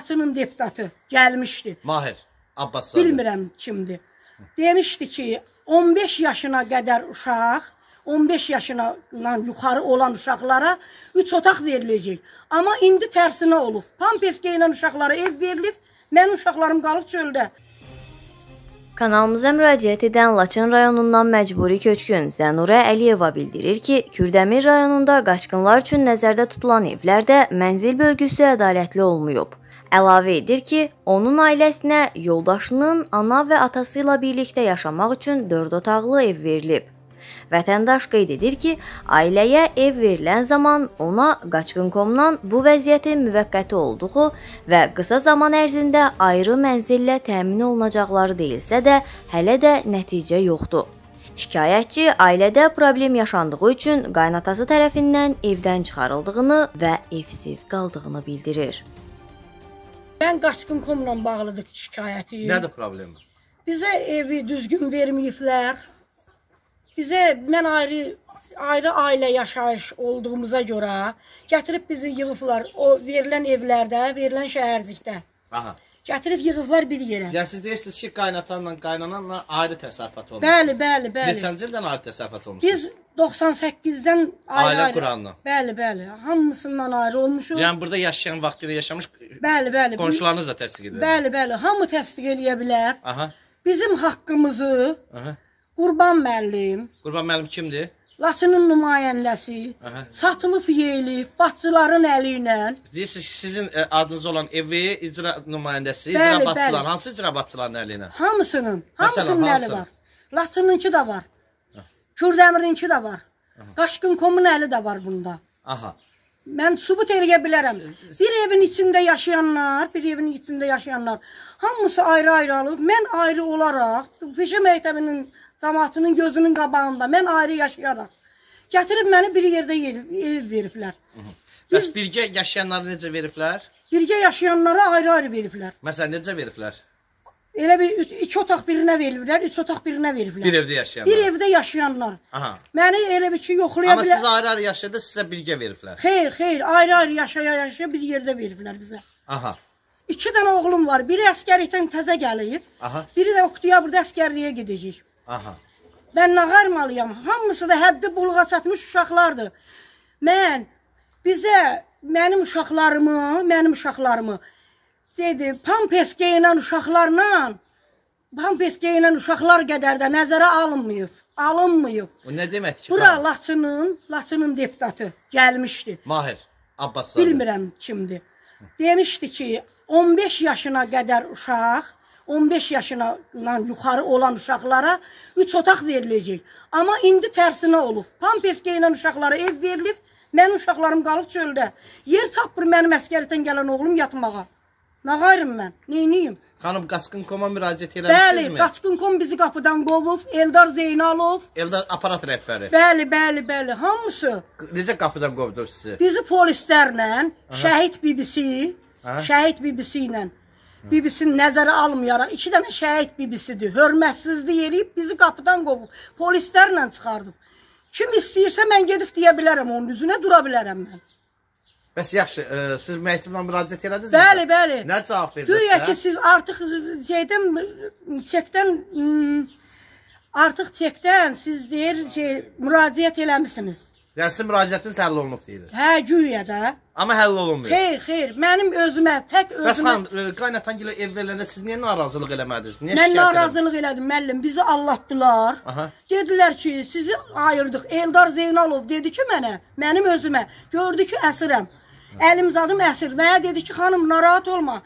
Bakının deputatı gəlmişdi. Mahir Abbaszadə. Bilmirəm kimdir. Demişdi ki, 15 yaşına qədər uşaq, 15 yaşından yuxarı olan uşaqlara 3 otaq veriləcək. Amma indi tərsinə olub. Pampers geyinən uşaqlara ev verilib, mənim uşaqlarım qalıb çöldə. Kanalımıza müraciət edən Laçın rayonundan məcburi köçkün Zənurə Əliyeva bildirir ki, Kürdəmir rayonunda qaçqınlar üçün nəzərdə tutulan evlərdə mənzil bölgüsü ədalətli olmayıb. Əlavə edir ki, onun ailəsinə yoldaşının ana və atası ilə birlikdə yaşamaq üçün 4 otaqlı ev verilib. Vətəndaş qeyd edir ki, ailəyə ev verilən zaman ona Qaçqın.com-dan bu vəziyyətin müvəqqəti olduğu və qısa zaman ərzində ayrı mənzillə təmin olunacaqları deyilsə də, hələ də nəticə yoxdur. Şikayətçi ailədə problem yaşandığı üçün qaynatası tərəfindən evdən çıxarıldığını və evsiz qaldığını bildirir. Mən Qaçqın Komla bağlıdır şikayəti. Nədir problem? Bizə evi düzgün verməyiblər. Bizə mən ayrı ayrı ailə yaşayış olduğumuza görə gətirib bizi yığıblar o verilən evlərdə, verilən şəhərcikdə. Aha. Gətirib yığıblar bir yerə. Yəni siz deyirsiniz ki, qaynatanla, qaynananla ayrı təsərrüfat olmuş. Bəli, bəli, bəli. Neçənci ildən ayrı təsərrüfat olmusunuz? Biz 98-dən ayrı. Ailə quranla. Bəli, bəli. Hamısından ayrı olmuşuq. Yəni burada yaşayan vaxt görə yaşamış Bəli, bəli. Qonşularınız da təsdiq edir. Bəli, bəli. Hamı təsdiq eləyə bilər. Aha. Bizim haqqımızı Aha. Qurban müəllim. Qurban müəllim kimdir? Laçının nümayəndəsi Aha. satılıb yeyilib batçıların əli ilə. Deyirsiniz ki, sizin e, adınız olan evi icra nümayəndəsi, bəli, icra batçıların, bəli. hansı icra batçıların əli ilə? Hamısının, hamısının Məsələn, əli var. Laçınınki də var. Kürdəmirinki də var. Aha. Qaşqın komun əli də var bunda. Aha. Mən sübut eləyə bilərəm. Bir evin içində yaşayanlar, bir evin içində yaşayanlar hamısı ayrı-ayrı alıb, mən ayrı olaraq peşə məktəbinin cəmatının gözünün qabağında, mən ayrı yaşayaram. Gətirib məni bir yerdə ev veriblər. Bəs birgə yaşayanları necə veriblər? Birgə yaşayanlara ayrı-ayrı veriblər. Məsələn, necə veriblər? Elə bir üç, iki otaq birinə veriblər, üç otaq birinə veriblər. Bir evdə yaşayanlar. Bir evdə yaşayanlar. Aha. Məni elə bir ki, yoxlaya Amma bilər. Amma siz ayrı-ayrı yaşayanda sizə birgə veriblər. Xeyr, xeyr, ayrı-ayrı yaşaya yaşaya bir yerdə veriblər bizə. Aha. İki dənə oğlum var. Biri əskərlikdən təzə gəlib. Aha. Biri də oktyabrda əskərliyə gedəcək. Aha. Mən nağarmalıyam. Hamısı da həddi buluğa çatmış uşaqlardır. Mən bizə mənim uşaqlarımı, mənim uşaqlarımı dedi, pampes geyinən uşaqlarla pampes geyinən uşaqlar qədər də nəzərə alınmayıb. Alınmayıb. O nə deməkdir ki? Bura Laçının, Laçının deputatı gəlmişdi. Mahir Abbaszadə. Bilmirəm kimdir. Demişdi ki, 15 yaşına qədər uşaq 15 yaşından yuxarı olan uşaqlara 3 otaq veriləcək. Amma indi tərsinə olub. Pampers geyinən uşaqlara ev verilib. Mənim uşaqlarım qalıb çöldə. Yer tapır mənim əskərlikdən gələn oğlum yatmağa. Nə qayrım mən? Neyniyim? Xanım Qaçqın Koma müraciət eləmişsinizmi? Bəli, Qaçqın Kom bizi qapıdan qovub, Eldar Zeynalov. Eldar aparat rəhbəri. Bəli, bəli, bəli, hamısı. Necə qapıdan qovdu sizi? Bizi polislərlə, Aha. şəhid bibisi, Aha. şəhid bibisi ilə bibisini nəzərə almayaraq iki dənə şəhid bibisidir. Hörmətsizlik eləyib bizi qapıdan qovub, polislərlə çıxardıb. Kim istəyirsə mən gedib deyə bilərəm onun üzünə dura bilərəm mən. Bəs yaxşı, ə, e, siz məktubla müraciət elədiniz? Bəli, bəli. Nə cavab verdiniz? Güya ki siz artıq e, şeydən çekdən artıq çekdən siz deyir şey müraciət eləmisiniz. Rəsmi müraciətiniz həll olunub deyilir. Hə, güya da. Amma həll olunmuyor. Xeyr, xeyr. Mənim özümə, tək özümə. Bəs xanım, e, qaynatan gilə ev veriləndə siz niyə narazılıq eləmədiniz? Niyə Mən narazılıq elədim, müəllim. Bizi allatdılar. Aha. Dedilər ki, sizi ayırdıq. Eldar Zeynalov dedi ki mənə, mənim özümə, gördü ki əsirəm. Əlimzadım əsir. Mənə dedi ki, xanım, narahat olma.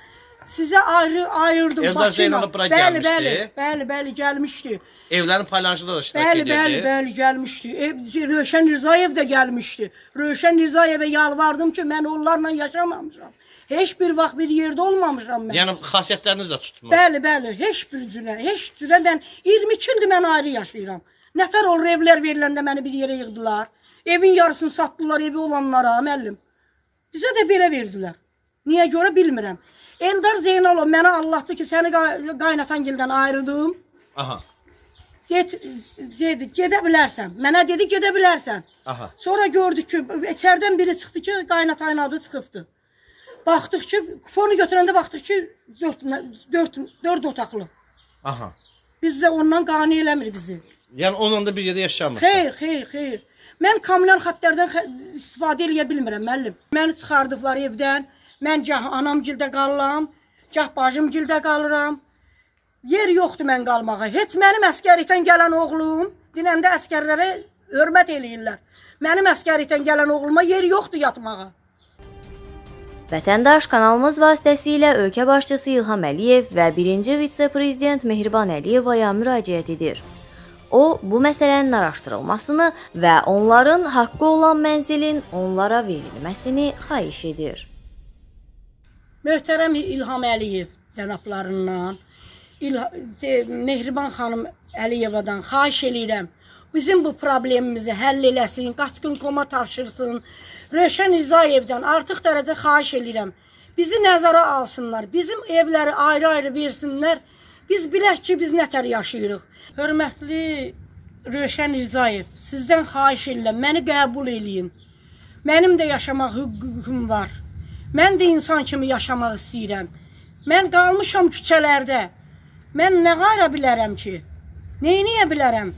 Size ayrı ayırdım. Eldar Zeynal'ın bura bəli, gəlmişdi. Bəli, bəli, bəli, gəlmişdi. Evlərin paylanışında da iştirak bəli, edirdi. Bəli, bəli, gəlmişdi. E, Rövşən Rizayev də gəlmişdi. Rövşən Rizayevə yalvardım ki, mən onlarla yaşamamışam. Heç bir vaxt bir yerde olmamışam mən. Yani xasiyyətləriniz də tutmur. Bəli, bəli, heç bir cürə, heç cürə mən 22 ildir mən ayrı yaşayıram. Nətər o evlər veriləndə məni bir yere yığdılar. Evin yarısını satdılar evi olanlara, müəllim. Bizə də belə verdilər. Niyə görə bilmirəm. Endar Zeynalov mənə Allahdır ki, səni qaynatan gildən ayrıldım. Aha. Get, dedi, gedə bilərsən. Mənə dedi, gedə bilərsən. Aha. Sonra gördük ki, içərdən biri çıxdı ki, qaynatayın adı çıxıbdı. Baxdıq ki, kuponu götürəndə baxdıq ki, 4 4 4 otaqlı. Aha. Biz də ondan qane eləmir bizi. Yəni onunla da bir yerdə yaşamırsan. Xeyr, xeyr, xeyr. Mən kommunal xətlərdən istifadə eləyə bilmirəm müəllim. Məni çıxardıblar evdən. Mən gah anamgildə qalıram, gah bacımgildə qalıram. Yer yoxdur mən qalmağa. Heç mənim əskərlikdən gələn oğlum, dinəndə əskərlərə hörmət eləyirlər. Mənim əskərlikdən gələn oğluma yer yoxdur yatmağa. Vətəndaş kanalımız vasitəsilə ölkə başçısı İlham Əliyev və 1-ci vitse-prezident Mehriban Əliyevaya müraciət edir. O, bu məsələnin araşdırılmasını və onların haqqı olan mənzilin onlara verilməsini xahiş edir. Möhtərəm İlham Əliyev cənablarından, İlha, Mehriban xanım Əliyevadan xahiş eləyirəm, bizim bu problemimizi həll eləsin, qaç gün koma tapşırsın. Rövşən İzayevdən artıq dərəcə xahiş eləyirəm. Bizi nəzərə alsınlar, bizim evləri ayrı-ayrı versinlər. Biz bilək ki, biz nətər yaşayırıq. Hörmətli Rövşən İzayev, sizdən xahiş eləyirəm, məni qəbul eləyin. Mənim də yaşamaq hüququm var. Mən də insan kimi yaşamaq istəyirəm. Mən qalmışam küçələrdə. Mən nə qara bilərəm ki? Neyniyə bilərəm?